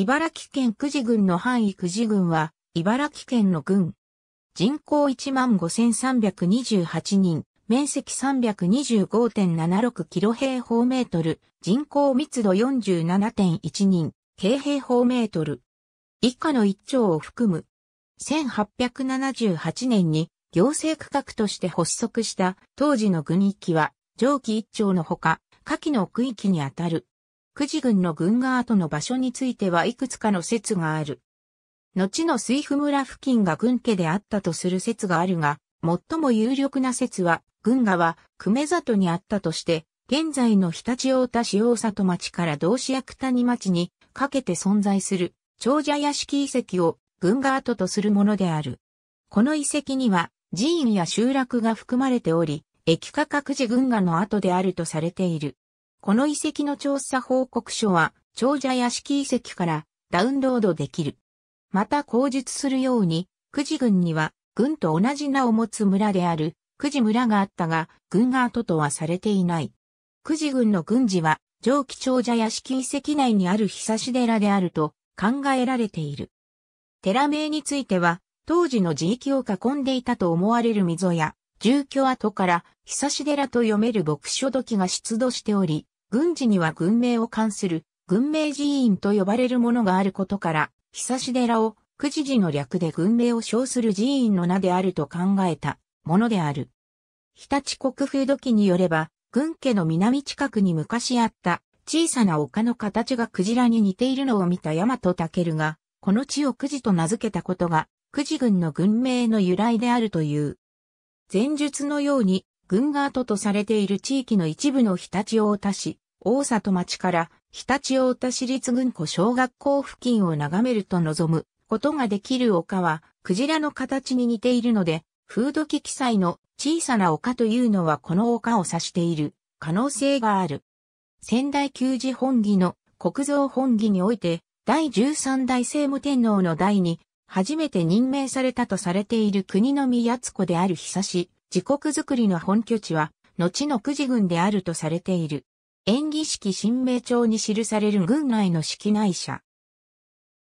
茨城県久慈郡の範囲久慈郡は、茨城県の郡。人口15,328人、面積325.76キロ平方メートル、人口密度47.1人、京平方メートル。以下の一兆を含む。1878年に行政区画として発足した当時の郡域は、上記一丁のほか、下記の区域にあたる。久慈郡の軍が跡の場所についてはいくつかの説がある。後の水府村付近が軍家であったとする説があるが、最も有力な説は、軍家は久米里にあったとして、現在の日立大田市大里町から同志役谷町にかけて存在する長者屋敷遺跡を軍が跡とするものである。この遺跡には寺院や集落が含まれており、液化各自軍がの跡であるとされている。この遺跡の調査報告書は、長者屋敷遺跡からダウンロードできる。また口述するように、久慈郡には、郡と同じ名を持つ村である、久慈村があったが、郡が後とはされていない。久慈郡の郡事は、上記長者屋敷遺跡内にある久し寺であると考えられている。寺名については、当時の地域を囲んでいたと思われる溝や、住居跡から久し寺と読める牧書土器が出土しており、軍事には軍名を冠する軍名寺院と呼ばれるものがあることから、久し寺を九時寺の略で軍名を称する寺院の名であると考えたものである。日立国風土器によれば、軍家の南近くに昔あった小さな丘の形がクジラに似ているのを見た大和武が、この地を九慈と名付けたことが、九慈軍の軍名の由来であるという。前述のように、軍が跡とされている地域の一部の日立大田市、大里町から日立大田市立軍湖小学校付近を眺めると望むことができる丘は、クジラの形に似ているので、風土記記載の小さな丘というのはこの丘を指している可能性がある。仙台旧寺本義の国造本義において、第13代聖武天皇の第2初めて任命されたとされている国の宮津湖である久し、自国づくりの本拠地は、後の久慈郡であるとされている。演技式新名帳に記される郡内の式内社。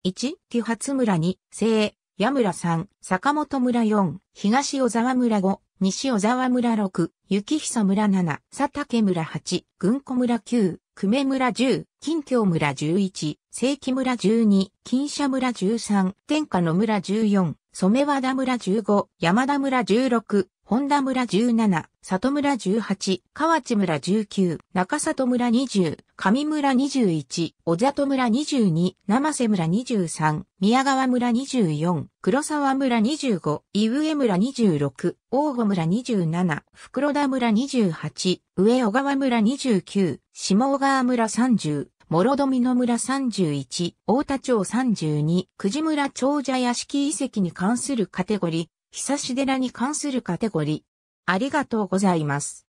1、木発村2、西、矢村3、坂本村4、東小沢村5、西小沢村6、雪久村7、佐竹村8、軍子村9、久米村10、近京村11、世紀村12、金社村13、天下の村14、染和田村15、山田村16、本田村17、里村18、河内村19、中里村20、上村21、小里村22、生瀬村23、宮川村24、黒沢村25、井上村26、大後村27、袋田村28、上小川村29、下小川村30、諸富野村31、大田町32、久慈村長者屋敷遺跡に関するカテゴリー、久し寺に関するカテゴリー。ありがとうございます。